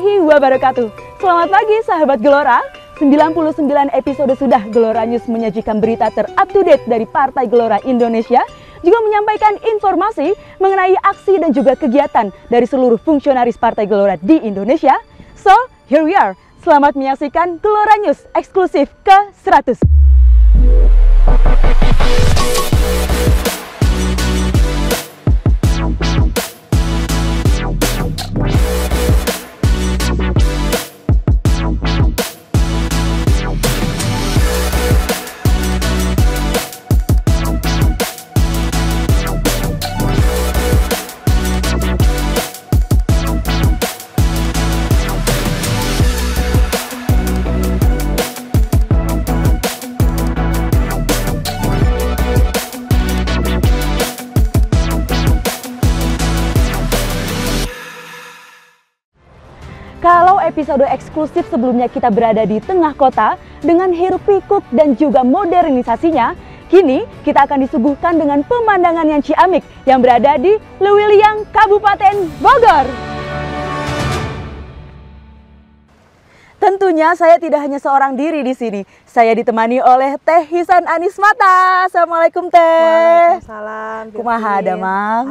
warahmatullahi wabarakatuh. Selamat pagi sahabat Gelora. 99 episode sudah Gelora News menyajikan berita terupdate dari Partai Gelora Indonesia juga menyampaikan informasi mengenai aksi dan juga kegiatan dari seluruh fungsionaris Partai Gelora di Indonesia. So, here we are. Selamat menyaksikan Gelora News eksklusif ke-100. episode eksklusif sebelumnya kita berada di tengah kota dengan hirup pikuk dan juga modernisasinya, kini kita akan disuguhkan dengan pemandangan yang ciamik yang berada di Lewiliang, Kabupaten Bogor. Tentunya saya tidak hanya seorang diri di sini. Saya ditemani oleh Teh Hisan Mata. Assalamualaikum Teh. Waalaikumsalam. Kumaha ada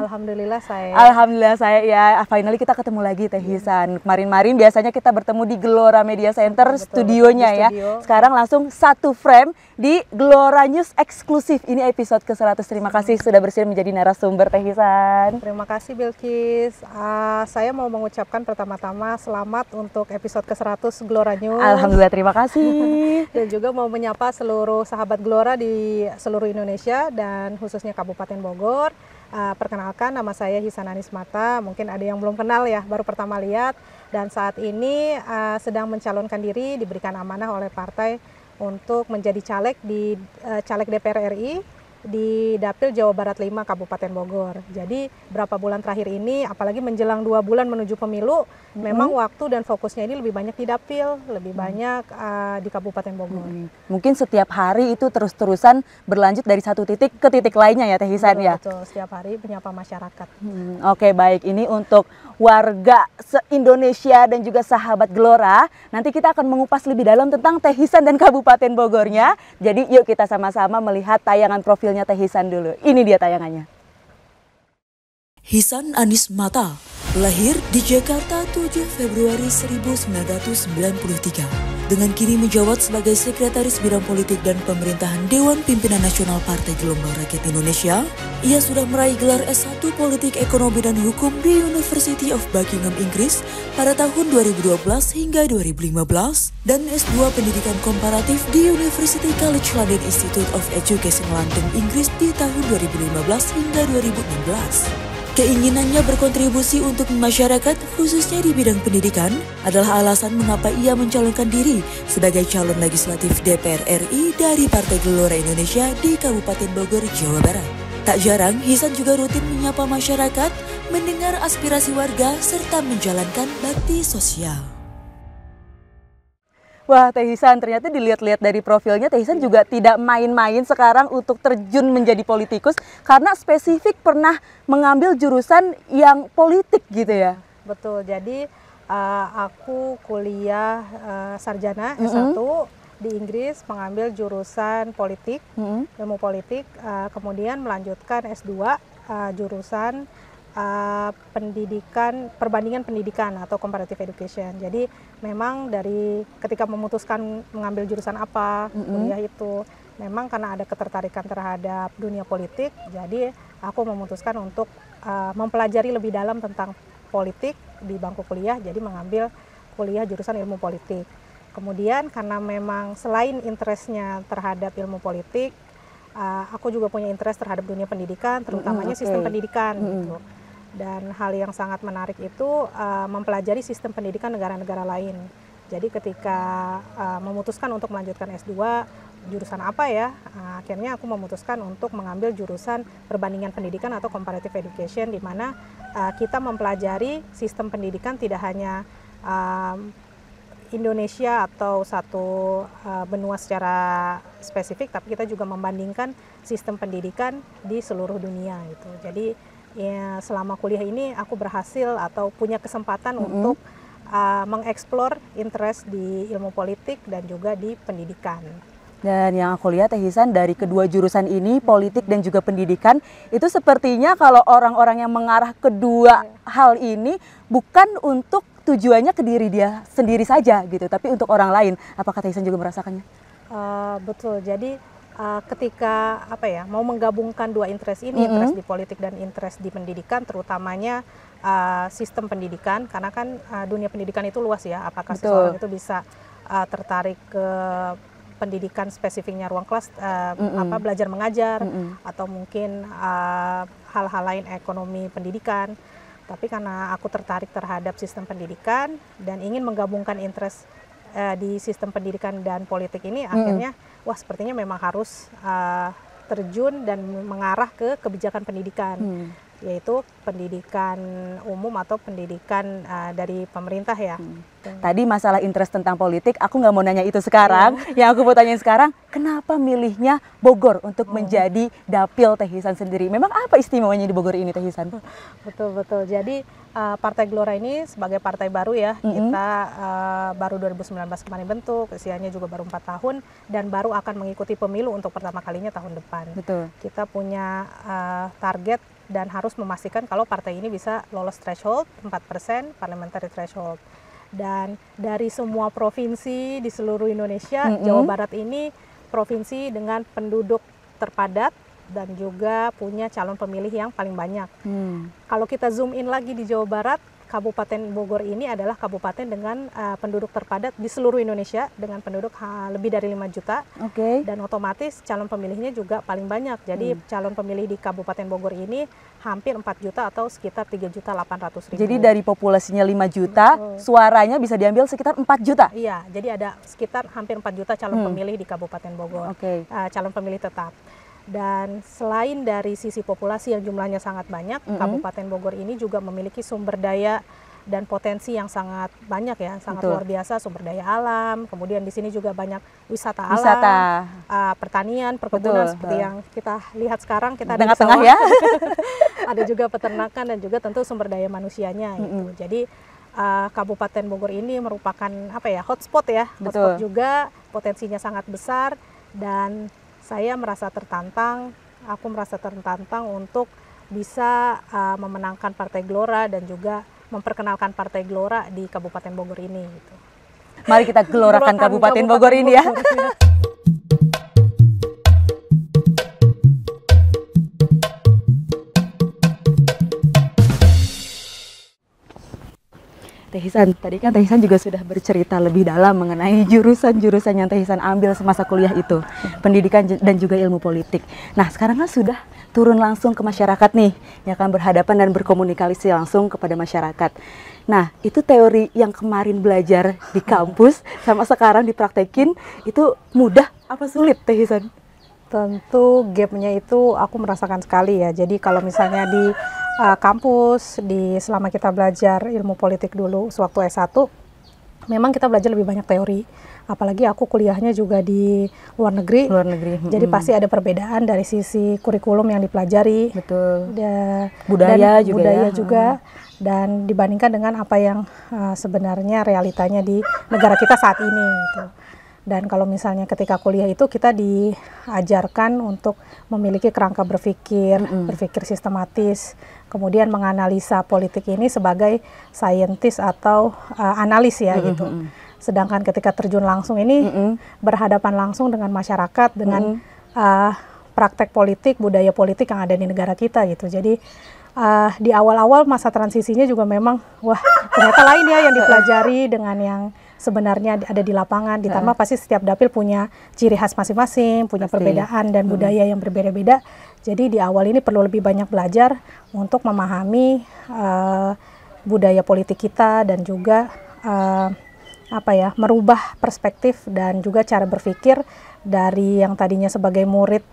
Alhamdulillah saya. Alhamdulillah saya ya. Ah, finally kita ketemu lagi Teh iya. Hisan. Kemarin-marin biasanya kita bertemu di Gelora Media Center Betul, studionya ya. studio. ya. Sekarang langsung satu frame di Gelora News eksklusif. Ini episode ke-100. Terima kasih sudah bersedia menjadi narasumber Teh Hisan. Terima kasih Bilkis. Uh, saya mau mengucapkan pertama-tama selamat untuk episode ke-100 Gelora Gelora News. Alhamdulillah, terima kasih. dan juga mau menyapa seluruh sahabat Gelora di seluruh Indonesia dan khususnya Kabupaten Bogor. Uh, perkenalkan nama saya Anis Mata. Mungkin ada yang belum kenal ya, baru pertama lihat dan saat ini uh, sedang mencalonkan diri diberikan amanah oleh partai untuk menjadi caleg di uh, caleg DPR RI di Dapil Jawa Barat 5 Kabupaten Bogor. Jadi berapa bulan terakhir ini, apalagi menjelang dua bulan menuju pemilu, hmm memang waktu dan fokusnya ini lebih banyak di Dapil, lebih hmm banyak uh, di Kabupaten Bogor. Mm-hmm. Mungkin setiap hari itu terus-terusan berlanjut dari satu titik ke titik lainnya ya Teh Hisan ya? Betul, setiap hari menyapa masyarakat. Hmm, Oke okay, baik, ini untuk warga se-Indonesia dan juga sahabat Gelora. Nanti kita akan mengupas lebih dalam tentang Teh Hisan dan Kabupaten Bogornya. Jadi yuk kita sama-sama melihat tayangan profil hasilnya Teh Hisan dulu. Ini dia tayangannya. Hisan Anis Mata Lahir di Jakarta 7 Februari 1993, dengan kini menjabat sebagai Sekretaris Bidang Politik dan Pemerintahan Dewan Pimpinan Nasional Partai Gelombang Rakyat Indonesia, ia sudah meraih gelar S1 Politik Ekonomi dan Hukum di University of Buckingham, Inggris pada tahun 2012 hingga 2015, dan S2 Pendidikan Komparatif di University College London Institute of Education London, Inggris di tahun 2015 hingga 2016. Keinginannya berkontribusi untuk masyarakat, khususnya di bidang pendidikan, adalah alasan mengapa ia mencalonkan diri sebagai calon legislatif DPR RI dari Partai Gelora Indonesia di Kabupaten Bogor, Jawa Barat. Tak jarang, Hisan juga rutin menyapa masyarakat, mendengar aspirasi warga, serta menjalankan bakti sosial. Wah, Tehisan ternyata dilihat-lihat dari profilnya Tehisan ya. juga tidak main-main sekarang untuk terjun menjadi politikus karena spesifik pernah mengambil jurusan yang politik gitu ya. Betul. Jadi uh, aku kuliah uh, sarjana mm -hmm. di Inggris mengambil jurusan politik, mm -hmm. ilmu politik, uh, kemudian melanjutkan S2 uh, jurusan Uh, pendidikan perbandingan pendidikan atau comparative education. Jadi memang dari ketika memutuskan mengambil jurusan apa mm -hmm. kuliah itu memang karena ada ketertarikan terhadap dunia politik, jadi aku memutuskan untuk uh, mempelajari lebih dalam tentang politik di bangku kuliah, jadi mengambil kuliah jurusan ilmu politik. Kemudian karena memang selain interestnya terhadap ilmu politik, uh, aku juga punya interest terhadap dunia pendidikan, terutamanya mm, okay. sistem pendidikan mm. gitu. Dan hal yang sangat menarik itu uh, mempelajari sistem pendidikan negara-negara lain. Jadi ketika uh, memutuskan untuk melanjutkan S2 jurusan apa ya, uh, akhirnya aku memutuskan untuk mengambil jurusan perbandingan pendidikan atau comparative education di mana uh, kita mempelajari sistem pendidikan tidak hanya um, Indonesia atau satu uh, benua secara spesifik, tapi kita juga membandingkan sistem pendidikan di seluruh dunia gitu. Jadi ya selama kuliah ini aku berhasil atau punya kesempatan mm -hmm. untuk uh, mengeksplor interest di ilmu politik dan juga di pendidikan. Dan yang aku lihat Teh Hisan dari kedua jurusan ini politik dan juga pendidikan itu sepertinya kalau orang-orang yang mengarah kedua yeah. hal ini bukan untuk tujuannya ke diri dia sendiri saja gitu tapi untuk orang lain. Apakah Teh Hisan juga merasakannya? Uh, betul. Jadi uh, ketika apa ya mau menggabungkan dua interest ini, mm -hmm. interest di politik dan interest di pendidikan, terutamanya uh, sistem pendidikan, karena kan uh, dunia pendidikan itu luas ya. Apakah Betul. seseorang itu bisa uh, tertarik ke pendidikan spesifiknya ruang kelas, uh, mm -hmm. apa belajar mengajar, mm -hmm. atau mungkin hal-hal uh, lain ekonomi pendidikan. Tapi karena aku tertarik terhadap sistem pendidikan dan ingin menggabungkan interest di sistem pendidikan dan politik ini, mm -hmm. akhirnya wah sepertinya memang harus eh, terjun dan mengarah ke kebijakan pendidikan hmm yaitu pendidikan umum atau pendidikan uh, dari pemerintah ya. Hmm. Tadi masalah interest tentang politik, aku nggak mau nanya itu sekarang. Hmm. Yang aku mau tanyain sekarang, kenapa milihnya Bogor untuk hmm. menjadi dapil Tehisan sendiri? Memang apa istimewanya di Bogor ini Tehisan? Betul betul. Jadi uh, Partai Gelora ini sebagai partai baru ya, kita -hmm. kita uh, eh, baru 2019 kemarin bentuk, usianya juga baru empat tahun dan baru akan mengikuti pemilu untuk pertama kalinya tahun depan. Betul. Kita punya uh, target dan harus memastikan kalau partai ini bisa lolos threshold 4% parliamentary threshold. Dan dari semua provinsi di seluruh Indonesia, mm -hmm. Jawa Barat ini provinsi dengan penduduk terpadat dan juga punya calon pemilih yang paling banyak. Mm. Kalau kita zoom in lagi di Jawa Barat, Kabupaten Bogor ini adalah kabupaten dengan uh, penduduk terpadat di seluruh Indonesia dengan penduduk uh, lebih dari 5 juta. Oke. Okay. Dan otomatis calon pemilihnya juga paling banyak. Jadi hmm. calon pemilih di Kabupaten Bogor ini hampir 4 juta atau sekitar 3 juta 800 ribu. Jadi dari populasinya 5 juta, hmm. suaranya bisa diambil sekitar 4 juta. Iya, jadi ada sekitar hampir 4 juta calon hmm. pemilih di Kabupaten Bogor. Oke. Okay. Uh, eh, calon pemilih tetap. Dan selain dari sisi populasi yang jumlahnya sangat banyak, mm -hmm. Kabupaten Bogor ini juga memiliki sumber daya dan potensi yang sangat banyak ya, sangat Betul. luar biasa sumber daya alam. Kemudian di sini juga banyak wisata, wisata. alam, uh, pertanian, perkebunan Betul. seperti yang kita lihat sekarang kita di tengah ya. ada juga peternakan dan juga tentu sumber daya manusianya mm -hmm. gitu. Jadi uh, Kabupaten Bogor ini merupakan apa ya hotspot ya, hotspot Betul. juga potensinya sangat besar dan saya merasa tertantang, aku merasa tertantang untuk bisa uh, memenangkan Partai Gelora dan juga memperkenalkan Partai Gelora di Kabupaten Bogor ini. Gitu. Mari kita gelorakan Kabupaten, Kabupaten Bogor, ini ya. Bogor, ya. Tehisan, tadi kan Tehisan juga sudah bercerita lebih dalam mengenai jurusan-jurusan yang Tehisan ambil semasa kuliah itu, pendidikan dan juga ilmu politik. Nah, sekarang kan sudah turun langsung ke masyarakat nih, yang akan berhadapan dan berkomunikasi langsung kepada masyarakat. Nah, itu teori yang kemarin belajar di kampus sama sekarang dipraktekin itu mudah apa sulit Tehisan? Tentu gapnya itu aku merasakan sekali ya. Jadi kalau misalnya di uh, kampus di selama kita belajar ilmu politik dulu sewaktu S1 memang kita belajar lebih banyak teori apalagi aku kuliahnya juga di luar negeri luar negeri hmm. jadi pasti ada perbedaan dari sisi kurikulum yang dipelajari betul da, budaya dan juga budaya ya. juga dan dibandingkan dengan apa yang uh, sebenarnya realitanya di negara kita saat ini gitu dan kalau misalnya ketika kuliah itu kita diajarkan untuk memiliki kerangka berpikir, mm -hmm. berpikir sistematis, kemudian menganalisa politik ini sebagai saintis atau uh, analis ya mm -hmm. gitu. Sedangkan ketika terjun langsung ini mm -hmm. berhadapan langsung dengan masyarakat dengan mm -hmm. uh, praktek politik, budaya politik yang ada di negara kita gitu. Jadi uh, di awal-awal masa transisinya juga memang wah ternyata lain ya yang dipelajari dengan yang sebenarnya ada di lapangan. Ditambah pasti setiap dapil punya ciri khas masing-masing, punya pasti. perbedaan dan hmm. budaya yang berbeda-beda. Jadi di awal ini perlu lebih banyak belajar untuk memahami uh, budaya politik kita dan juga uh, apa ya merubah perspektif dan juga cara berpikir dari yang tadinya sebagai murid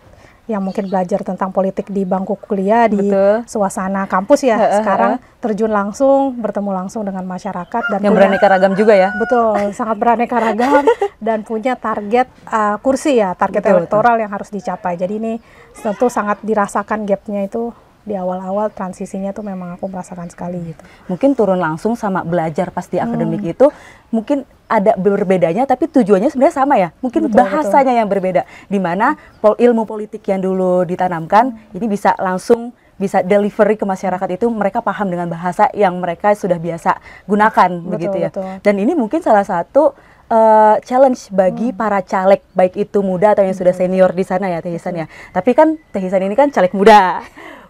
yang mungkin belajar tentang politik di bangku kuliah di suasana kampus ya. Sekarang terjun langsung, bertemu langsung dengan masyarakat dan yang punya, beraneka ragam juga ya. Betul, sangat beraneka ragam dan punya target uh, kursi ya, target betul, elektoral betul. yang harus dicapai. Jadi ini tentu sangat dirasakan gapnya itu di awal-awal transisinya tuh memang aku merasakan sekali gitu. Mungkin turun langsung sama belajar pas di akademik hmm. itu mungkin ada berbedanya tapi tujuannya sebenarnya sama ya. Mungkin betul, bahasanya betul. yang berbeda di mana pol ilmu politik yang dulu ditanamkan hmm. ini bisa langsung bisa delivery ke masyarakat itu mereka paham dengan bahasa yang mereka sudah biasa gunakan betul, begitu ya. Betul. Dan ini mungkin salah satu uh, challenge bagi hmm. para caleg baik itu muda atau yang sudah senior di sana ya Tehisan ya. Tapi kan Tehisan ini kan caleg muda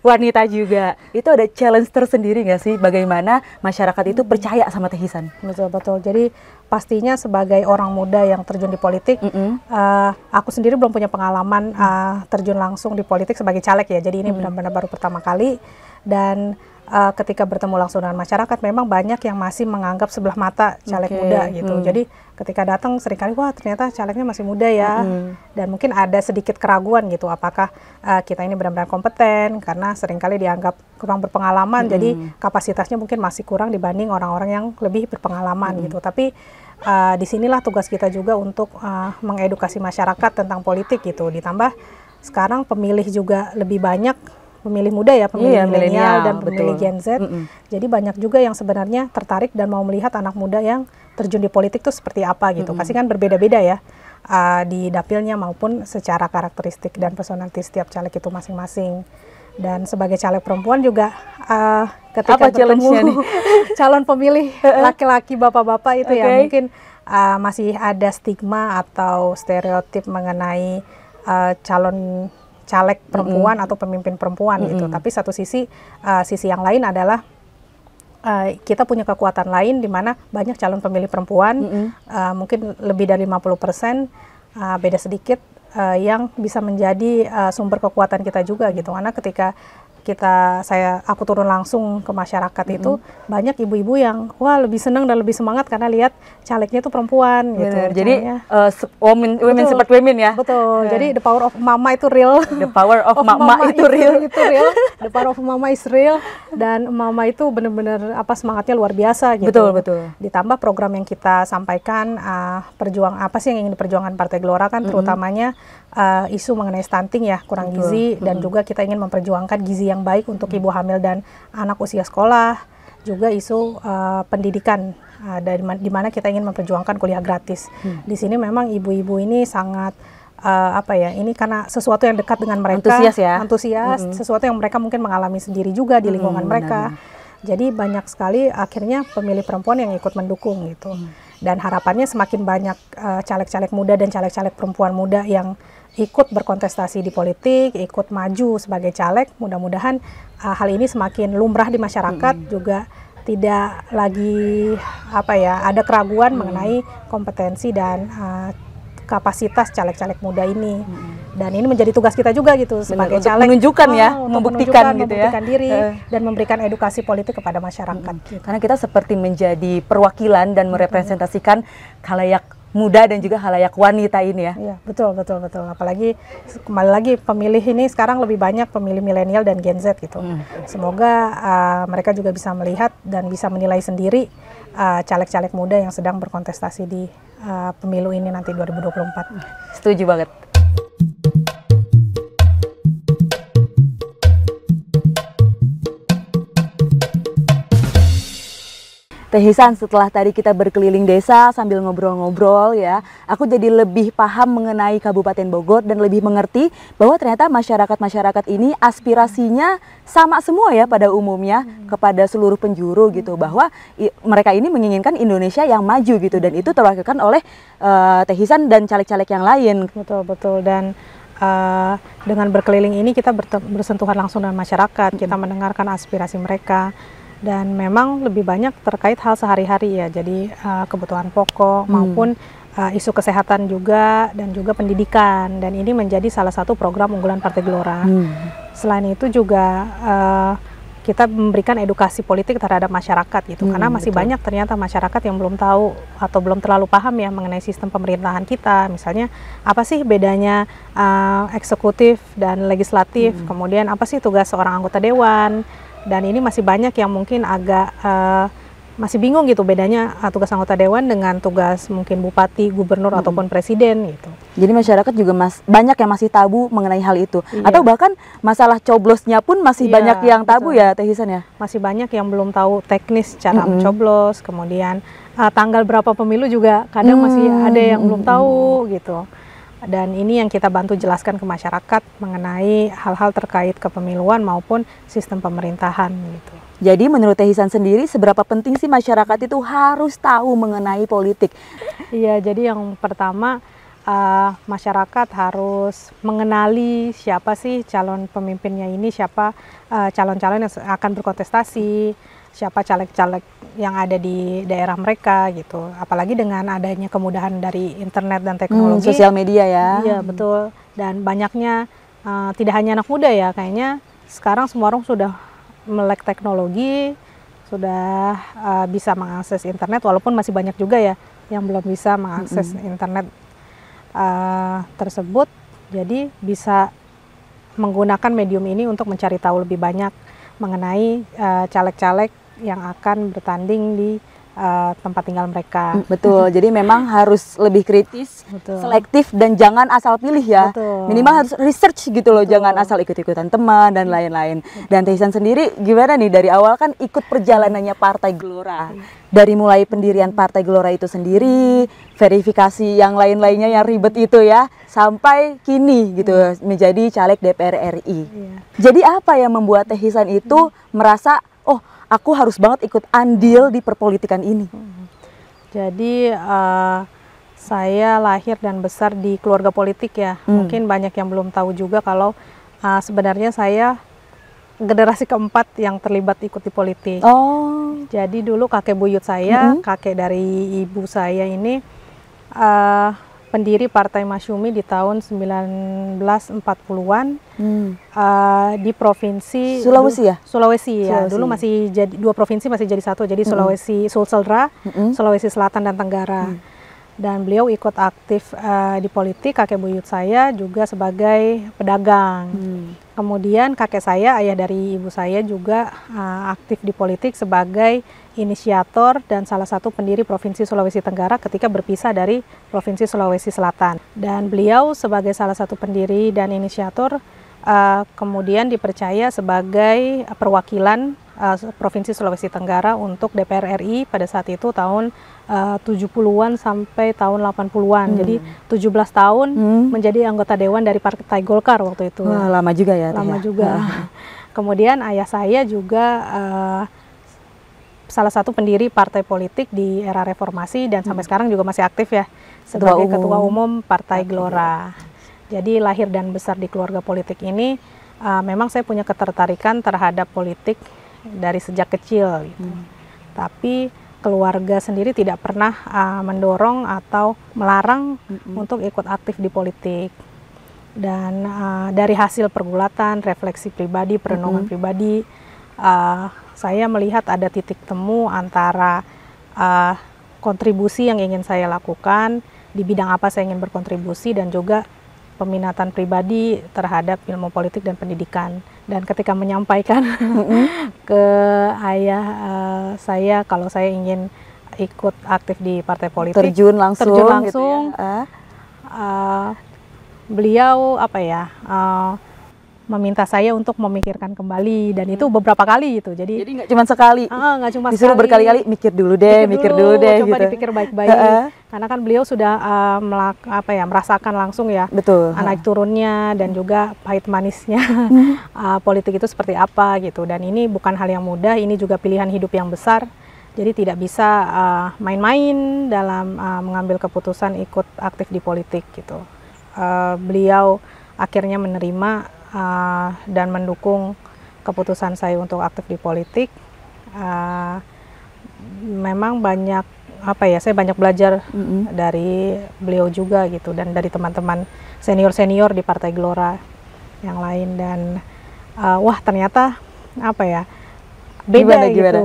wanita juga. Itu ada challenge tersendiri nggak sih bagaimana masyarakat itu percaya sama Teh Hisan? Betul betul. Jadi pastinya sebagai orang muda yang terjun di politik, mm -hmm. uh, aku sendiri belum punya pengalaman uh, terjun langsung di politik sebagai caleg ya. Jadi ini benar-benar mm -hmm. baru pertama kali dan uh, ketika bertemu langsung dengan masyarakat memang banyak yang masih menganggap sebelah mata caleg okay. muda gitu. Hmm. Jadi ketika datang seringkali wah ternyata calegnya masih muda ya. Hmm. Dan mungkin ada sedikit keraguan gitu apakah uh, kita ini benar-benar kompeten karena seringkali dianggap kurang berpengalaman. Hmm. Jadi kapasitasnya mungkin masih kurang dibanding orang-orang yang lebih berpengalaman hmm. gitu. Tapi uh, eh, disinilah tugas kita juga untuk uh, mengedukasi masyarakat tentang politik gitu. Ditambah sekarang pemilih juga lebih banyak pemilih muda ya, pemilih iya, milenial dan pemilih betul. Gen Z. Mm -mm. Jadi banyak juga yang sebenarnya tertarik dan mau melihat anak muda yang terjun di politik itu seperti apa gitu. Mm -mm. Pasti kan berbeda-beda ya uh, di dapilnya maupun secara karakteristik dan personalitas setiap caleg itu masing-masing. Dan sebagai caleg perempuan juga uh, ketika bertemu calon pemilih laki-laki bapak-bapak itu okay. ya mungkin uh, masih ada stigma atau stereotip mengenai uh, calon caleg perempuan mm -hmm. atau pemimpin perempuan mm -hmm. gitu. Tapi satu sisi uh, sisi yang lain adalah Uh, kita punya kekuatan lain di mana banyak calon pemilih perempuan mm -hmm. uh, mungkin lebih dari 50 persen uh, beda sedikit uh, yang bisa menjadi uh, sumber kekuatan kita juga gitu karena ketika kita saya aku turun langsung ke masyarakat mm -hmm. itu banyak ibu-ibu yang wah lebih senang dan lebih semangat karena lihat calegnya itu perempuan gitu. Bener. gitu. Jadi uh, women women seperti women ya. Betul. Yeah. Jadi the power of mama itu real. The power of, of mama, mama itu, itu real. Itu real. The power of mama is real dan mama itu benar-benar apa semangatnya luar biasa gitu. Betul, betul. Ditambah program yang kita sampaikan uh, perjuang apa sih yang ingin diperjuangkan Partai Gelora kan mm -hmm. terutamanya uh, isu mengenai stunting ya kurang Betul. gizi hmm. dan juga kita ingin memperjuangkan gizi yang baik untuk ibu hamil dan anak usia sekolah juga isu uh, pendidikan uh, dari di mana kita ingin memperjuangkan kuliah gratis hmm. di sini memang ibu-ibu ini sangat uh, apa ya ini karena sesuatu yang dekat dengan mereka antusias ya antusias hmm. sesuatu yang mereka mungkin mengalami sendiri juga di lingkungan hmm, mereka Jadi banyak sekali akhirnya pemilih perempuan yang ikut mendukung gitu. Hmm. Dan harapannya semakin banyak caleg-caleg uh, caleg -caleg muda dan caleg-caleg perempuan muda yang ikut berkontestasi di politik, ikut maju sebagai caleg. Mudah-mudahan uh, hal ini semakin lumrah di masyarakat hmm. juga tidak lagi apa ya ada keraguan hmm. mengenai kompetensi dan uh, kapasitas caleg-caleg muda ini. Hmm. Dan ini menjadi tugas kita juga gitu Benar, sebagai untuk caleg menunjukkan oh, ya, ah, untuk membuktikan, gitu ya. membuktikan ya. diri uh. dan memberikan edukasi politik kepada masyarakat. Hmm. Gitu. Karena kita seperti menjadi perwakilan dan merepresentasikan hmm. kalayak muda dan juga halayak wanita ini ya. Iya, betul betul betul. Apalagi kembali lagi pemilih ini sekarang lebih banyak pemilih milenial dan Gen Z gitu. Hmm. Semoga uh, mereka juga bisa melihat dan bisa menilai sendiri ah, caleg-caleg uh, muda yang sedang berkontestasi di uh, pemilu ini nanti 2024. Setuju banget. Teh Hisan, setelah tadi kita berkeliling desa sambil ngobrol-ngobrol ya, aku jadi lebih paham mengenai Kabupaten Bogor dan lebih mengerti bahwa ternyata masyarakat-masyarakat ini aspirasinya sama semua ya pada umumnya hmm. kepada seluruh penjuru gitu hmm. bahwa mereka ini menginginkan Indonesia yang maju gitu dan itu terwakilkan oleh uh, Teh Hisan dan caleg-caleg yang lain. Betul betul dan uh, dengan berkeliling ini kita bersentuhan langsung dengan masyarakat, kita hmm. mendengarkan aspirasi mereka dan memang lebih banyak terkait hal sehari-hari ya jadi uh, kebutuhan pokok hmm. maupun uh, isu kesehatan juga dan juga pendidikan dan ini menjadi salah satu program unggulan Partai Gelora hmm. selain itu juga uh, kita memberikan edukasi politik terhadap masyarakat gitu hmm, karena masih betul. banyak ternyata masyarakat yang belum tahu atau belum terlalu paham ya mengenai sistem pemerintahan kita misalnya apa sih bedanya uh, eksekutif dan legislatif hmm. kemudian apa sih tugas seorang anggota dewan dan ini masih banyak yang mungkin agak uh, masih bingung gitu bedanya uh, tugas anggota dewan dengan tugas mungkin bupati, gubernur hmm. ataupun presiden gitu. Jadi masyarakat juga mas banyak yang masih tabu mengenai hal itu iya. atau bahkan masalah coblosnya pun masih iya, banyak yang tabu betul. ya Teh Hisan ya. Masih banyak yang belum tahu teknis cara hmm. mencoblos, kemudian uh, tanggal berapa pemilu juga kadang hmm. masih ada yang belum tahu gitu dan ini yang kita bantu jelaskan ke masyarakat mengenai hal-hal terkait kepemiluan maupun sistem pemerintahan gitu. Jadi menurut Tehisan sendiri seberapa penting sih masyarakat itu harus tahu mengenai politik? Iya, jadi yang pertama uh, masyarakat harus mengenali siapa sih calon pemimpinnya ini, siapa eh, calon-calon uh, calon -calon yang akan berkontestasi siapa caleg-caleg yang ada di daerah mereka gitu. Apalagi dengan adanya kemudahan dari internet dan hmm, teknologi. Hmm, sosial media ya. Iya hmm. betul. Dan banyaknya uh, tidak hanya anak muda ya, kayaknya sekarang semua orang sudah melek teknologi, sudah uh, bisa mengakses internet. Walaupun masih banyak juga ya yang belum bisa mengakses -hmm. internet uh, tersebut. Jadi bisa menggunakan medium ini untuk mencari tahu lebih banyak mengenai caleg-caleg uh, caleg -caleg yang akan bertanding di uh, tempat tinggal mereka. Mm, betul. jadi memang harus lebih kritis, Betul. selektif dan jangan asal pilih ya. Betul. Minimal harus research gitu loh, Betul. jangan asal ikut-ikutan teman dan lain-lain. Dan Tehisan sendiri gimana nih dari awal kan ikut perjalanannya Partai Gelora. Dari mulai pendirian Partai Gelora itu sendiri, verifikasi yang lain-lainnya yang ribet itu ya, sampai kini gitu iya. menjadi caleg DPR RI. Iya. Jadi apa yang membuat Tehisan itu merasa oh aku harus banget ikut andil di perpolitikan ini. Hmm. Jadi uh, saya lahir dan besar di keluarga politik ya. Hmm. Mungkin banyak yang belum tahu juga kalau uh, sebenarnya saya generasi keempat yang terlibat ikut di politik. Oh. Jadi dulu kakek buyut saya, -hmm. kakek dari ibu saya ini uh, pendiri Partai Masyumi di tahun 1940-an hmm. uh, di provinsi Sulawesi ya? Sulawesi ya. Dulu masih jadi dua provinsi masih jadi satu. Jadi hmm. Sulawesi hmm. Sulselra, hmm. Sulawesi Selatan dan Tenggara. Hmm dan beliau ikut aktif uh, di politik kakek buyut saya juga sebagai pedagang hmm. kemudian kakek saya ayah dari ibu saya juga uh, aktif di politik sebagai inisiator dan salah satu pendiri provinsi Sulawesi Tenggara ketika berpisah dari provinsi Sulawesi Selatan dan beliau sebagai salah satu pendiri dan inisiator uh, kemudian dipercaya sebagai perwakilan Eh, Provinsi Sulawesi Tenggara untuk DPR RI pada saat itu tahun eh, uh, 70-an sampai tahun 80-an. Hmm. Jadi 17 tahun hmm. menjadi anggota dewan dari Partai Golkar waktu itu. Wah, lama juga ya. Lama ya. juga. Kemudian ayah saya juga uh, salah satu pendiri partai politik di era reformasi dan sampai hmm. sekarang juga masih aktif ya sebagai ketua umum, ketua umum Partai Gelora. Jadi lahir dan besar di keluarga politik ini uh, memang saya punya ketertarikan terhadap politik dari sejak kecil gitu. Hmm. Tapi keluarga sendiri tidak pernah uh, mendorong atau melarang hmm. untuk ikut aktif di politik. Dan uh, dari hasil pergulatan, refleksi pribadi, perenungan hmm. pribadi, uh, saya melihat ada titik temu antara uh, kontribusi yang ingin saya lakukan di bidang apa saya ingin berkontribusi dan juga peminatan pribadi terhadap ilmu politik dan pendidikan. Dan ketika menyampaikan ke ayah uh, saya kalau saya ingin ikut aktif di partai politik, terjun langsung, terjun langsung, gitu ya. Ah. Eh, beliau apa ya? Uh, meminta saya untuk memikirkan kembali dan hmm. itu beberapa kali gitu. Jadi Jadi nggak cuma sekali. Ah, ah cuma Disuruh berkali-kali mikir dulu deh, mikir, mikir dulu, deh coba gitu. dipikir baik-baik. Karena kan beliau sudah uh, melak, apa ya merasakan langsung ya. Betul. Ah, naik turunnya dan juga pahit manisnya uh, politik itu seperti apa gitu. Dan ini bukan hal yang mudah, ini juga pilihan hidup yang besar. Jadi tidak bisa main-main uh, dalam uh, mengambil keputusan ikut aktif di politik gitu. Uh, beliau akhirnya menerima uh, dan mendukung keputusan saya untuk aktif di politik. Uh, memang banyak apa ya saya banyak belajar mm -hmm. dari beliau juga gitu dan dari teman-teman senior senior di Partai Gelora yang lain dan uh, wah ternyata apa ya beda gimana, gitu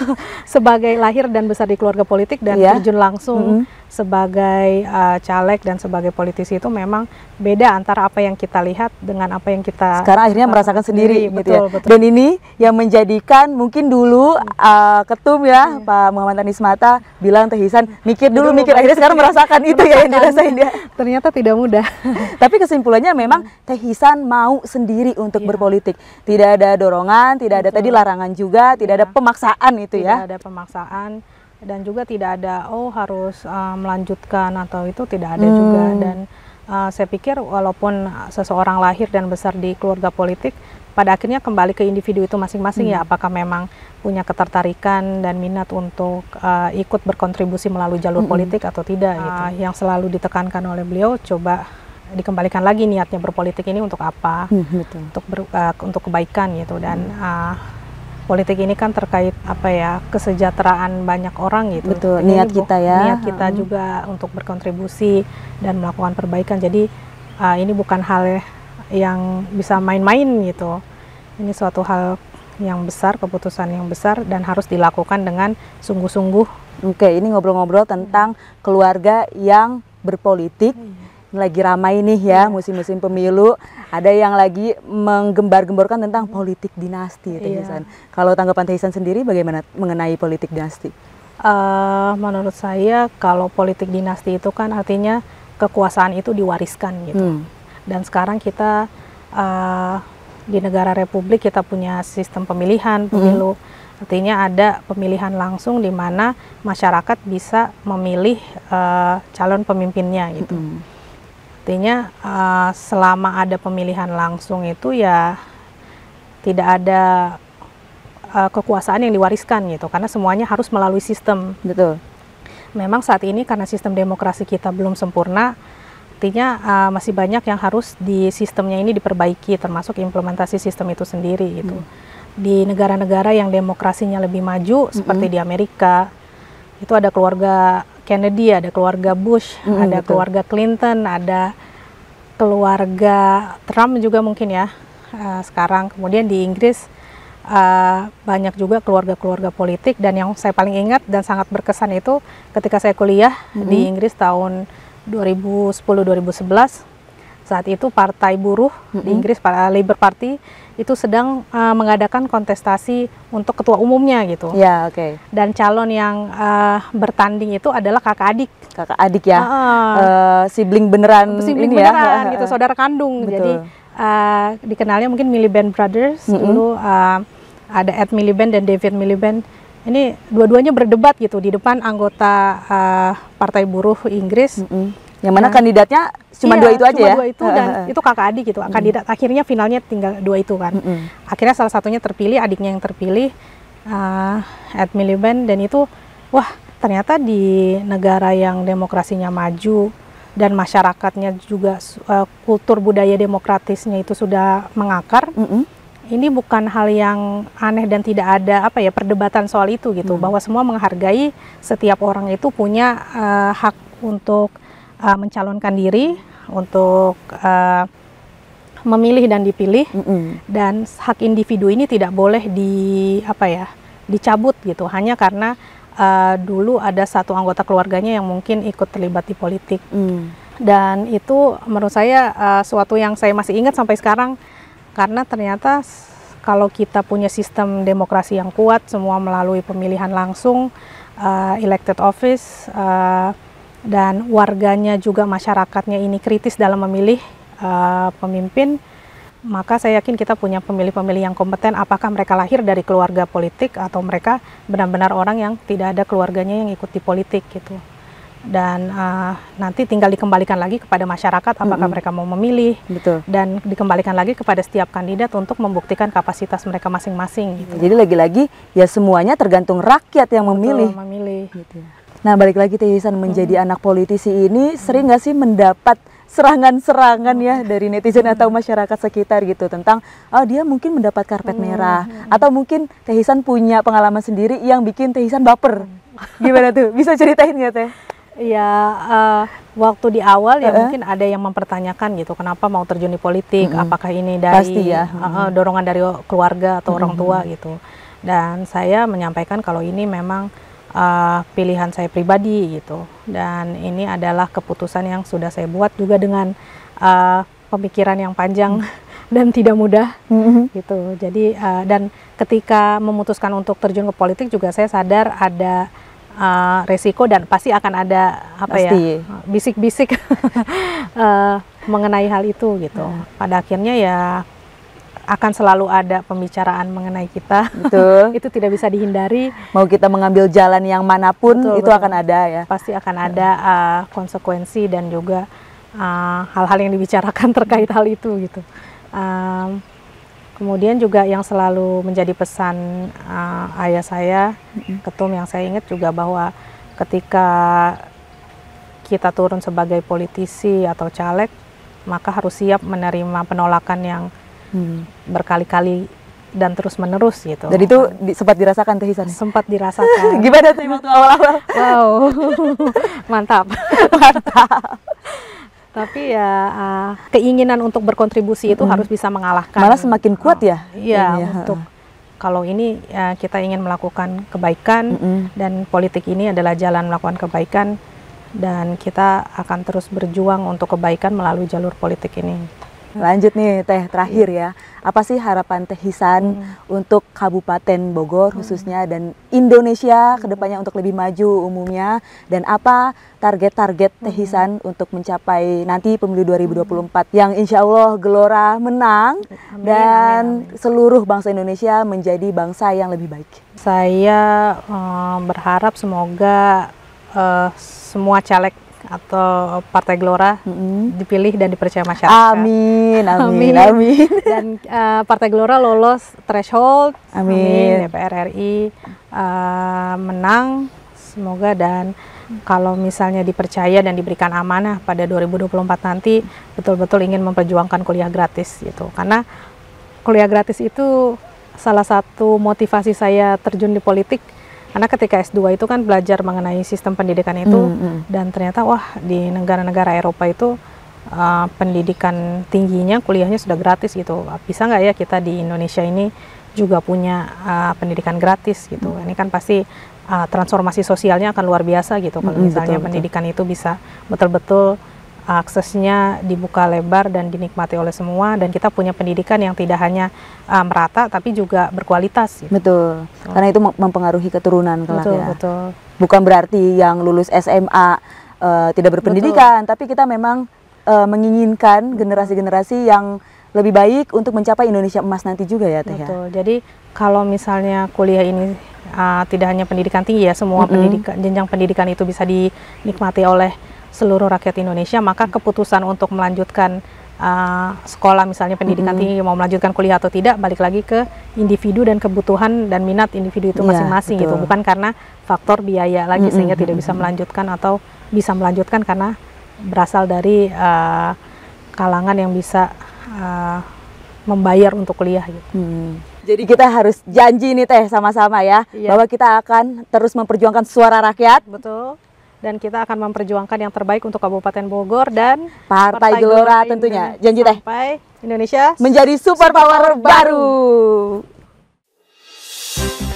sebagai lahir dan besar di keluarga politik dan yeah. terjun langsung mm -hmm sebagai uh, caleg dan sebagai politisi itu memang beda antara apa yang kita lihat dengan apa yang kita sekarang akhirnya eh, merasakan sendiri, sendiri gitu ya. betul, ya. Betul. Dan ini yang menjadikan mungkin dulu uh, ketum ya yeah. Pak Muhammad Anies Mata bilang Tehisan mikir dulu, mikir akhirnya sekarang merasakan itu ya yang dirasain dia. Ya. Ternyata tidak mudah. Tapi kesimpulannya memang hmm. Tehisan mau sendiri untuk yeah. berpolitik. Tidak ada dorongan, tidak betul. ada tadi larangan juga, tidak yeah. ada iya. pemaksaan itu tidak ya. Tidak ada pemaksaan dan juga tidak ada oh harus uh, melanjutkan atau itu tidak ada hmm. juga dan uh, saya pikir walaupun seseorang lahir dan besar di keluarga politik pada akhirnya kembali ke individu itu masing-masing ya, hmm. ya apakah memang punya ketertarikan dan minat untuk uh, ikut berkontribusi melalui jalur hmm. politik atau tidak uh, yang selalu ditekankan oleh beliau coba dikembalikan lagi niatnya berpolitik ini untuk apa hmm, betul. untuk ber, uh, untuk kebaikan gitu dan hmm. uh, politik ini kan terkait apa ya kesejahteraan banyak orang gitu. Betul. Jadi niat kita ya. Niat kita hmm. juga untuk berkontribusi dan melakukan perbaikan. Jadi uh, ini bukan hal yang bisa main-main gitu. Ini suatu hal yang besar, keputusan yang besar dan harus dilakukan dengan sungguh-sungguh. Oke, ini ngobrol-ngobrol tentang keluarga yang berpolitik. Hmm lagi ramai nih ya iya. musim-musim pemilu. Ada yang lagi menggembar-gemborkan tentang politik dinasti, Iya. Kalau tanggapan Tehisan sendiri bagaimana mengenai politik dinasti? Uh, menurut saya kalau politik dinasti itu kan artinya kekuasaan itu diwariskan gitu. Hmm. Dan sekarang kita uh, di negara republik kita punya sistem pemilihan hmm. pemilu. Hmm. Artinya ada pemilihan langsung di mana masyarakat bisa memilih uh, calon pemimpinnya gitu. -hmm artinya eh, selama ada pemilihan langsung itu ya tidak ada eh, kekuasaan yang diwariskan gitu karena semuanya harus melalui sistem betul memang saat ini karena sistem demokrasi kita belum sempurna artinya eh, masih banyak yang harus di sistemnya ini diperbaiki termasuk implementasi sistem itu sendiri gitu hmm. di negara-negara yang demokrasinya lebih maju seperti di Amerika itu ada keluarga Kennedy, ada keluarga Bush, mm, ada betul. keluarga Clinton, ada keluarga Trump juga mungkin ya uh, sekarang. Kemudian di Inggris uh, banyak juga keluarga-keluarga politik dan yang saya paling ingat dan sangat berkesan itu ketika saya kuliah mm di Inggris tahun 2010-2011 saat itu Partai Buruh mm -hmm. di Inggris, para eh, Labour Party itu sedang uh, mengadakan kontestasi untuk ketua umumnya gitu. Ya, oke. Okay. Dan calon yang uh, bertanding itu adalah kakak adik. Kakak adik ya. Uh, uh, sibling beneran sibling ini ya? beneran ya. gitu, saudara kandung. Betul. Jadi uh, dikenalnya mungkin Miliband Brothers mm -hmm. dulu uh, ada Ed Miliband dan David Miliband ini dua-duanya berdebat gitu di depan anggota uh, Partai Buruh Inggris. Mm -hmm. Yang mana nah, kandidatnya cuma iya, dua itu aja cuma ya? dua itu dan itu kakak adik gitu. Kandidat mm. akhirnya finalnya tinggal dua itu kan. Hmm. Akhirnya salah satunya terpilih, adiknya yang terpilih uh, eh, at Miliband dan itu wah ternyata di negara yang demokrasinya maju dan masyarakatnya juga uh, kultur budaya demokratisnya itu sudah mengakar. Mm -hmm. Ini bukan hal yang aneh dan tidak ada apa ya perdebatan soal itu gitu mm. bahwa semua menghargai setiap orang itu punya uh, hak untuk uh, mencalonkan diri untuk uh, memilih dan dipilih mm -hmm. dan hak individu ini tidak boleh di apa ya dicabut gitu hanya karena uh, dulu ada satu anggota keluarganya yang mungkin ikut terlibat di politik mm. dan itu menurut saya uh, suatu yang saya masih ingat sampai sekarang karena ternyata kalau kita punya sistem demokrasi yang kuat semua melalui pemilihan langsung uh, elected office uh, dan warganya juga masyarakatnya ini kritis dalam memilih uh, pemimpin, maka saya yakin kita punya pemilih-pemilih yang kompeten. Apakah mereka lahir dari keluarga politik atau mereka benar-benar orang yang tidak ada keluarganya yang ikut di politik gitu. Dan uh, nanti tinggal dikembalikan lagi kepada masyarakat apakah mm -hmm. mereka mau memilih, Betul. dan dikembalikan lagi kepada setiap kandidat untuk membuktikan kapasitas mereka masing-masing. Gitu. Jadi lagi-lagi ya semuanya tergantung rakyat yang memilih. memilih. Gitu. Ya. Nah, balik lagi Teh menjadi hmm. anak politisi ini sering nggak sih mendapat serangan-serangan ya dari netizen atau masyarakat sekitar gitu tentang oh dia mungkin mendapat karpet merah atau mungkin Teh punya pengalaman sendiri yang bikin Teh baper. Mm. Gimana tuh? Bisa ceritain nggak Teh? Ya, uh, waktu di awal ya uh -uh. mungkin ada yang mempertanyakan gitu, kenapa mau terjun di politik? -hmm. Apakah ini dari Pasti ya. -hmm. uh, dorongan dari keluarga atau -hmm. orang tua gitu? Dan saya menyampaikan kalau ini memang uh, pilihan saya pribadi gitu dan ini adalah keputusan yang sudah saya buat juga dengan uh, pemikiran yang panjang dan tidak mudah mm-hmm. gitu jadi uh, dan ketika memutuskan untuk terjun ke politik juga saya sadar ada uh, resiko dan pasti akan ada apa ya, pasti. ya bisik-bisik uh, mengenai hal itu gitu iya. pada akhirnya ya akan selalu ada pembicaraan mengenai kita. Betul. itu tidak bisa dihindari. Mau kita mengambil jalan yang manapun betul, itu akan ada ya. Pasti akan iya. ada uh, konsekuensi dan juga uh, hal-hal uh, yang dibicarakan terkait hal itu gitu. Um, kemudian juga yang selalu menjadi pesan uh, ayah saya, ketum yang saya ingat juga bahwa ketika kita turun sebagai politisi atau caleg, maka harus siap menerima penolakan yang hmm. berkali-kali dan terus menerus gitu. Jadi itu di, sempat dirasakan hisan. Sempat dirasakan. Gimana tuh waktu awal-awal? Wow, mantap. mantap. Tapi ya uh, keinginan untuk berkontribusi itu hmm. harus bisa mengalahkan. Malah semakin kuat ya. Oh, iya, ya. untuk kalau ini ya, kita ingin melakukan kebaikan mm -hmm. dan politik ini adalah jalan melakukan kebaikan dan kita akan terus berjuang untuk kebaikan melalui jalur politik ini. Lanjut nih Teh terakhir iya. ya. Apa sih harapan Teh Hisan hmm. untuk Kabupaten Bogor hmm. khususnya dan Indonesia kedepannya hmm. untuk lebih maju umumnya dan apa target-target Teh hmm. Hisan untuk mencapai nanti pemilu 2024 yang insya Allah gelora menang amin, dan amin, amin. seluruh bangsa Indonesia menjadi bangsa yang lebih baik. Saya um, berharap semoga uh, semua caleg atau Partai Gelora mm-hmm. dipilih dan dipercaya masyarakat. Amin, amin, amin. amin. Dan uh, Partai Gelora lolos threshold, amin. amin. DPR RI uh, eh, menang, semoga dan kalau misalnya dipercaya dan diberikan amanah pada 2024 nanti betul-betul ingin memperjuangkan kuliah gratis gitu. Karena kuliah gratis itu salah satu motivasi saya terjun di politik karena ketika S2 itu kan belajar mengenai sistem pendidikan itu mm -hmm. dan ternyata wah di negara-negara Eropa itu uh, pendidikan tingginya kuliahnya sudah gratis gitu bisa nggak ya kita di Indonesia ini juga punya uh, pendidikan gratis gitu mm -hmm. ini kan pasti uh, transformasi sosialnya akan luar biasa gitu kalau mm -hmm, misalnya betul, pendidikan itu bisa betul-betul aksesnya dibuka lebar dan dinikmati oleh semua dan kita punya pendidikan yang tidak hanya uh, merata tapi juga berkualitas. Gitu. Betul. So. Karena itu mempengaruhi keturunan kelak betul, ya. Betul. Bukan berarti yang lulus SMA uh, eh, tidak berpendidikan, betul. tapi kita memang uh, menginginkan generasi-generasi yang lebih baik untuk mencapai Indonesia emas nanti juga ya Teh. Ya. Betul. Jadi kalau misalnya kuliah ini uh, tidak hanya pendidikan tinggi ya, semua mm -hmm. pendidikan jenjang pendidikan itu bisa dinikmati oleh seluruh rakyat Indonesia, maka hmm. keputusan untuk melanjutkan uh, sekolah misalnya pendidikan -hmm. tinggi mau melanjutkan kuliah atau tidak balik lagi ke individu dan kebutuhan dan minat individu itu iya, masing-masing yeah, gitu bukan karena faktor biaya lagi -hmm. sehingga hmm, tidak hmm, bisa melanjutkan atau bisa melanjutkan karena berasal dari uh, kalangan yang bisa uh, membayar untuk kuliah gitu. Hmm. Jadi kita harus janji nih teh sama-sama ya iya. bahwa kita akan terus memperjuangkan suara rakyat. Betul dan kita akan memperjuangkan yang terbaik untuk Kabupaten Bogor dan Partai, Partai Gelora tentunya. Janji teh. Sampai Indonesia menjadi super, super power baru. baru.